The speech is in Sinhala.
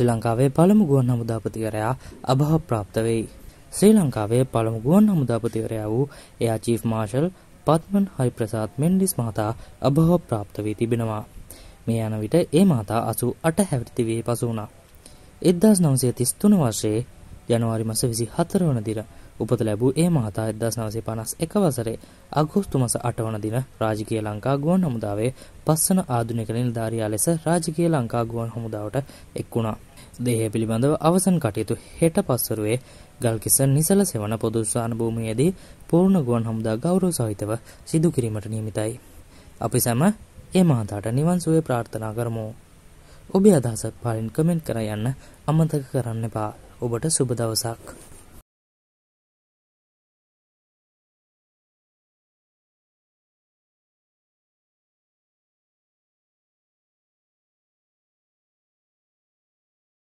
ශ්‍රී ලංකාවේ පළමු ගුවන් හමුදාපතිවරයා අභාව ප්‍රාප්ත වෙයි. ශ්‍රී ලංකාවේ පළමු ගුවන් හමුදාපතිවරයා වූ එයා චීෆ් මාර්ෂල් පත්මන් හරිප්‍රසාත් මෙන්ඩිස් මහතා අභාව ප්‍රාප්ත වී තිබෙනවා. මේ යන විට ඒ මහතා 88 හැවිරිති වී පසු වුණා. 1933 වර්ෂයේ ජනවාරි මස 24 වන දින උපත ලැබූ ඒ මහතා 1951 වසරේ අගෝස්තු මාස 8 වන දින රාජකීය ලංකා ගුවන් හමුදාවේ පස්වන ආධුනික නිලධාරියා ලෙස රාජකීය ලංකා ගුවන් හමුදාවට එක් වුණා. දේහය පිළිබඳව අවසන් කටයුතු හෙට පස්වරුවේ ගල්කිස නිසල සෙවන පොදු ස්ථාන භූමියේදී පූර්ණ ගුවන් හමුදා ගෞරව සහිතව සිදු කිරීමට නියමිතයි. අපි සැම ඒ මහතාට නිවන් සුවය ප්‍රාර්ථනා කරමු. ඔබේ අදහස පාලින් කමෙන්ට් කර යන්න අමතක කරන්න එපා. ඔබට සුබ දවසක්.